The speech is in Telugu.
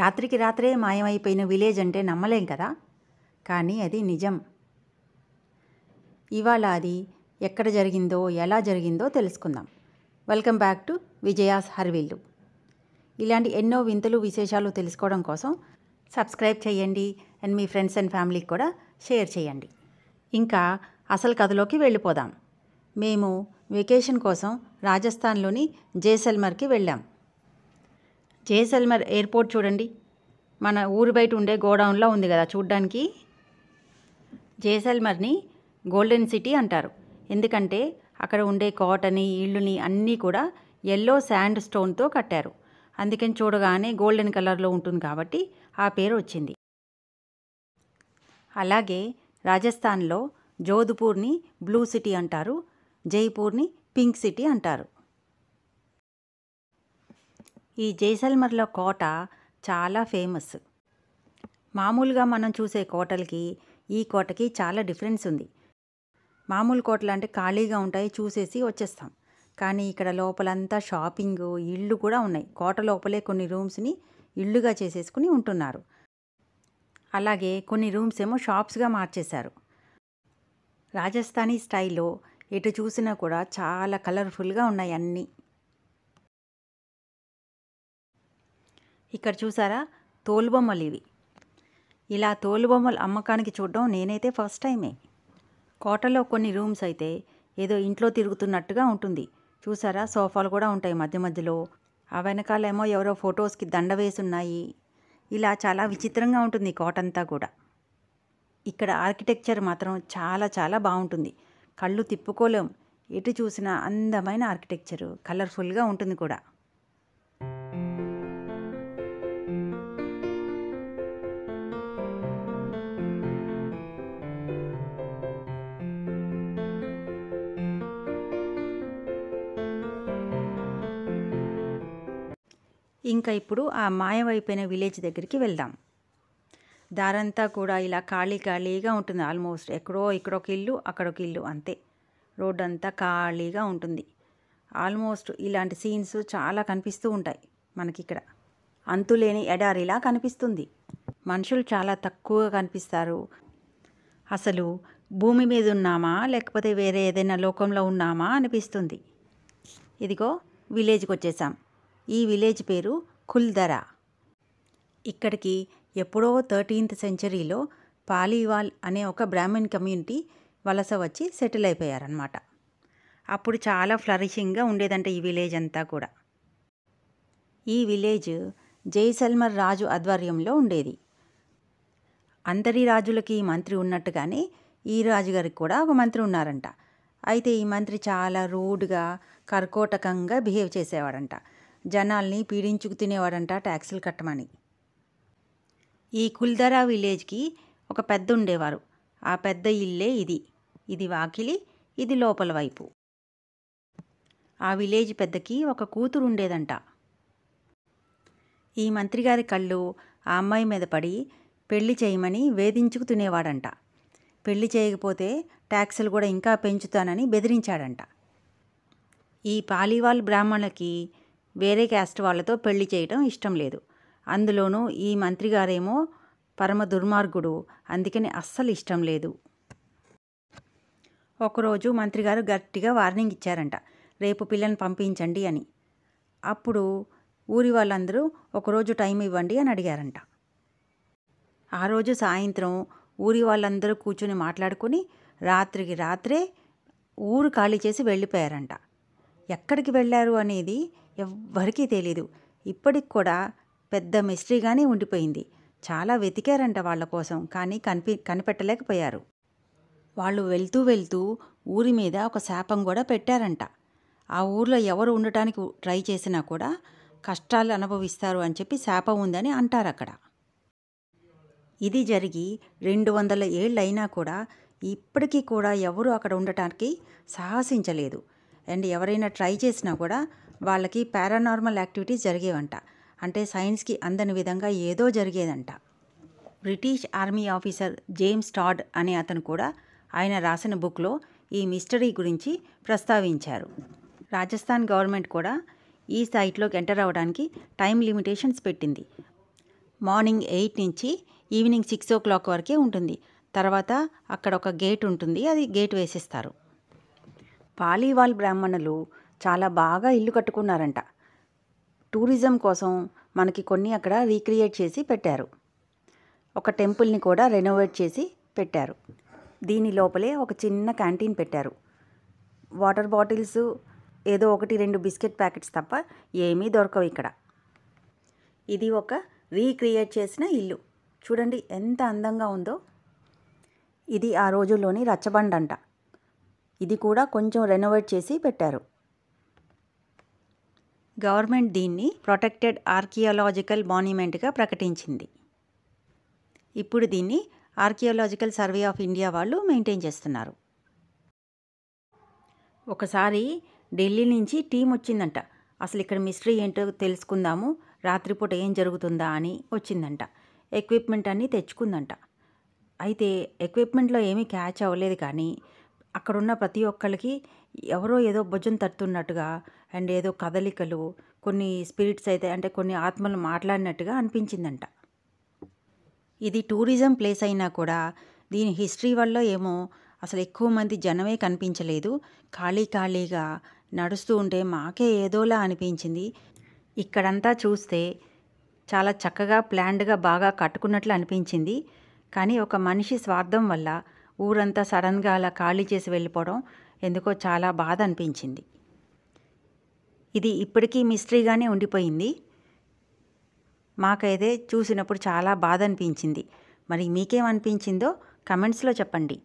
రాత్రికి రాత్రే మాయమైపోయిన విలేజ్ అంటే నమ్మలేం కదా కానీ అది నిజం ఇవాళ అది ఎక్కడ జరిగిందో ఎలా జరిగిందో తెలుసుకుందాం వెల్కమ్ బ్యాక్ టు విజయాస్ హర్విల్లు ఇలాంటి ఎన్నో వింతలు విశేషాలు తెలుసుకోవడం కోసం సబ్స్క్రైబ్ చేయండి అండ్ మీ ఫ్రెండ్స్ అండ్ ఫ్యామిలీకి కూడా షేర్ చేయండి ఇంకా అసలు కథలోకి వెళ్ళిపోదాం మేము వెకేషన్ కోసం రాజస్థాన్లోని జైసల్మర్కి వెళ్ళాం జైసల్మర్ ఎయిర్పోర్ట్ చూడండి మన ఊరు బయట ఉండే గోడౌన్లో ఉంది కదా చూడ్డానికి జైసల్మర్ని గోల్డెన్ సిటీ అంటారు ఎందుకంటే అక్కడ ఉండే కాటని ఇళ్ళుని అన్నీ కూడా ఎల్లో శాండ్ స్టోన్తో కట్టారు అందుకని చూడగానే గోల్డెన్ కలర్లో ఉంటుంది కాబట్టి ఆ పేరు వచ్చింది అలాగే రాజస్థాన్లో జోధ్పూర్ని బ్లూ సిటీ అంటారు జైపూర్ని పింక్ సిటీ అంటారు ఈ జైసల్మర్లో కోట చాలా ఫేమస్ మామూలుగా మనం చూసే కోటలకి ఈ కోటకి చాలా డిఫరెన్స్ ఉంది మామూలు కోటలు అంటే ఖాళీగా ఉంటాయి చూసేసి వచ్చేస్తాం కానీ ఇక్కడ లోపలంతా షాపింగ్ ఇళ్ళు కూడా ఉన్నాయి కోట లోపలే కొన్ని రూమ్స్ని ఇళ్ళుగా చేసేసుకుని ఉంటున్నారు అలాగే కొన్ని రూమ్స్ ఏమో షాప్స్గా మార్చేశారు రాజస్థానీ స్టైల్లో ఎటు చూసినా కూడా చాలా కలర్ఫుల్గా ఉన్నాయి అన్నీ ఇక్కడ చూసారా తోలుబొమ్మలు ఇవి ఇలా తోలుబొమ్మలు అమ్మకానికి చూడడం నేనైతే ఫస్ట్ టైమే కోటలో కొన్ని రూమ్స్ అయితే ఏదో ఇంట్లో తిరుగుతున్నట్టుగా ఉంటుంది చూసారా సోఫాలు కూడా ఉంటాయి మధ్య మధ్యలో ఆ వెనకాలేమో ఎవరో ఫొటోస్కి దండ వేసున్నాయి ఇలా చాలా విచిత్రంగా ఉంటుంది కోట అంతా కూడా ఇక్కడ ఆర్కిటెక్చర్ మాత్రం చాలా చాలా బాగుంటుంది కళ్ళు తిప్పుకోలేం ఎటు చూసినా అందమైన ఆర్కిటెక్చరు కలర్ఫుల్గా ఉంటుంది కూడా ఇంకా ఇప్పుడు ఆ మాయమైపోయిన విలేజ్ దగ్గరికి వెళ్దాం దారంతా కూడా ఇలా ఖాళీ ఖాళీగా ఉంటుంది ఆల్మోస్ట్ ఎక్కడో ఇక్కడొక ఇల్లు అక్కడొక ఇల్లు అంతే రోడ్ అంతా ఖాళీగా ఉంటుంది ఆల్మోస్ట్ ఇలాంటి సీన్స్ చాలా కనిపిస్తూ ఉంటాయి మనకి ఇక్కడ అంతులేని ఎడారిలా కనిపిస్తుంది మనుషులు చాలా తక్కువగా కనిపిస్తారు అసలు భూమి మీద ఉన్నామా లేకపోతే వేరే ఏదైనా లోకంలో ఉన్నామా అనిపిస్తుంది ఇదిగో విలేజ్కి వచ్చేసాం ఈ విలేజ్ పేరు ఖుల్దరా ఇక్కడికి ఎప్పుడో థర్టీన్త్ సెంచరీలో పాలీవాల్ అనే ఒక బ్రాహ్మణ్ కమ్యూనిటీ వలస వచ్చి సెటిల్ అయిపోయారనమాట అప్పుడు చాలా ఫ్లరిషింగ్గా ఉండేదంట ఈ విలేజ్ అంతా కూడా ఈ విలేజ్ జైసల్మర్ రాజు ఆధ్వర్యంలో ఉండేది అందరి రాజులకి మంత్రి ఉన్నట్టుగానే ఈ రాజుగారికి కూడా ఒక మంత్రి ఉన్నారంట అయితే ఈ మంత్రి చాలా రూడ్గా కర్కోటకంగా బిహేవ్ చేసేవాడంట జనాల్ని పీడించుకు తినేవాడంట ట్యాక్సీలు కట్టమని ఈ కుల్దరా విలేజ్కి ఒక పెద్ద ఉండేవారు ఆ పెద్ద ఇల్లే ఇది ఇది వాకిలి ఇది లోపల వైపు ఆ విలేజ్ పెద్దకి ఒక కూతురు ఉండేదంట ఈ మంత్రిగారి కళ్ళు ఆ అమ్మాయి మీద పడి పెళ్లి చేయమని వేధించుకు తినేవాడంట పెళ్లి చేయకపోతే ట్యాక్సులు కూడా ఇంకా పెంచుతానని బెదిరించాడంట ఈ పాలీవాల్ బ్రాహ్మణులకి వేరే క్యాస్ట్ వాళ్ళతో పెళ్లి చేయటం ఇష్టం లేదు అందులోనూ ఈ మంత్రి గారేమో పరమ దుర్మార్గుడు అందుకని అస్సలు ఇష్టం లేదు ఒకరోజు మంత్రిగారు గట్టిగా వార్నింగ్ ఇచ్చారంట రేపు పిల్లని పంపించండి అని అప్పుడు ఊరి వాళ్ళందరూ ఒకరోజు టైం ఇవ్వండి అని అడిగారంట ఆ రోజు సాయంత్రం ఊరి వాళ్ళందరూ కూర్చుని మాట్లాడుకుని రాత్రికి రాత్రే ఊరు ఖాళీ చేసి వెళ్ళిపోయారంట ఎక్కడికి వెళ్ళారు అనేది ఎవ్వరికీ తెలీదు ఇప్పటికి కూడా పెద్ద మిస్టరీగానే ఉండిపోయింది చాలా వెతికారంట వాళ్ళ కోసం కానీ కనిపి కనిపెట్టలేకపోయారు వాళ్ళు వెళ్తూ వెళ్తూ ఊరి మీద ఒక శాపం కూడా పెట్టారంట ఆ ఊర్లో ఎవరు ఉండటానికి ట్రై చేసినా కూడా కష్టాలు అనుభవిస్తారు అని చెప్పి శాపం ఉందని అంటారు అక్కడ ఇది జరిగి రెండు వందల ఏళ్ళైనా కూడా ఇప్పటికీ కూడా ఎవరు అక్కడ ఉండటానికి సాహసించలేదు అండ్ ఎవరైనా ట్రై చేసినా కూడా వాళ్ళకి పారానార్మల్ యాక్టివిటీస్ జరిగేవంట అంటే సైన్స్కి అందని విధంగా ఏదో జరిగేదంట British army officer James Tod అనే అతను కూడా ఆయన రాసిన బుక్లో ఈ మిస్టరీ గురించి ప్రస్తావించారు రాజస్థాన్ గవర్నమెంట్ కూడా ఈ సైట్లోకి ఎంటర్ అవ్వడానికి టైం లిమిటేషన్స్ పెట్టింది మార్నింగ్ ఎయిట్ నుంచి ఈవినింగ్ సిక్స్ ఓ క్లాక్ వరకే ఉంటుంది తర్వాత అక్కడ ఒక గేట్ ఉంటుంది అది గేట్ వేసేస్తారు పాలీవాల్ బ్రాహ్మణులు చాలా బాగా ఇల్లు కట్టుకున్నారంట టూరిజం కోసం మనకి కొన్ని అక్కడ రీక్రియేట్ చేసి పెట్టారు ఒక టెంపుల్ని కూడా రెనోవేట్ చేసి పెట్టారు దీని లోపలే ఒక చిన్న క్యాంటీన్ పెట్టారు వాటర్ బాటిల్స్ ఏదో ఒకటి రెండు బిస్కెట్ ప్యాకెట్స్ తప్ప ఏమీ దొరకవు ఇక్కడ ఇది ఒక రీక్రియేట్ చేసిన ఇల్లు చూడండి ఎంత అందంగా ఉందో ఇది ఆ రోజుల్లోని రచ్చబండ అంట ఇది కూడా కొంచెం రెనోవేట్ చేసి పెట్టారు గవర్నమెంట్ దీన్ని ప్రొటెక్టెడ్ ఆర్కియోలాజికల్ మాన్యుమెంట్గా ప్రకటించింది ఇప్పుడు దీన్ని ఆర్కియోలాజికల్ సర్వే ఆఫ్ ఇండియా వాళ్ళు మెయింటైన్ చేస్తున్నారు ఒకసారి ఢిల్లీ నుంచి టీం వచ్చిందంట అసలు ఇక్కడ మిస్టరీ ఏంటో తెలుసుకుందాము రాత్రిపూట ఏం జరుగుతుందా అని వచ్చిందంట ఎక్విప్మెంట్ అన్నీ తెచ్చుకుందంట అయితే ఎక్విప్మెంట్లో ఏమీ క్యాచ్ అవ్వలేదు కానీ అక్కడున్న ప్రతి ఒక్కరికి ఎవరో ఏదో భుజం తట్టుతున్నట్టుగా అండ్ ఏదో కదలికలు కొన్ని స్పిరిట్స్ అయితే అంటే కొన్ని ఆత్మలు మాట్లాడినట్టుగా అనిపించిందంట ఇది టూరిజం ప్లేస్ అయినా కూడా దీని హిస్టరీ వల్ల ఏమో అసలు ఎక్కువ మంది జనమే కనిపించలేదు ఖాళీ ఖాళీగా నడుస్తూ ఉంటే మాకే ఏదోలా అనిపించింది ఇక్కడంతా చూస్తే చాలా చక్కగా ప్లాన్డ్గా బాగా కట్టుకున్నట్లు అనిపించింది కానీ ఒక మనిషి స్వార్థం వల్ల ఊరంతా సడన్గా అలా ఖాళీ చేసి వెళ్ళిపోవడం ఎందుకో చాలా బాధ అనిపించింది ఇది ఇప్పటికీ మిస్టరీగానే ఉండిపోయింది మాకైతే చూసినప్పుడు చాలా బాధ అనిపించింది మరి మీకేమనిపించిందో కమెంట్స్లో చెప్పండి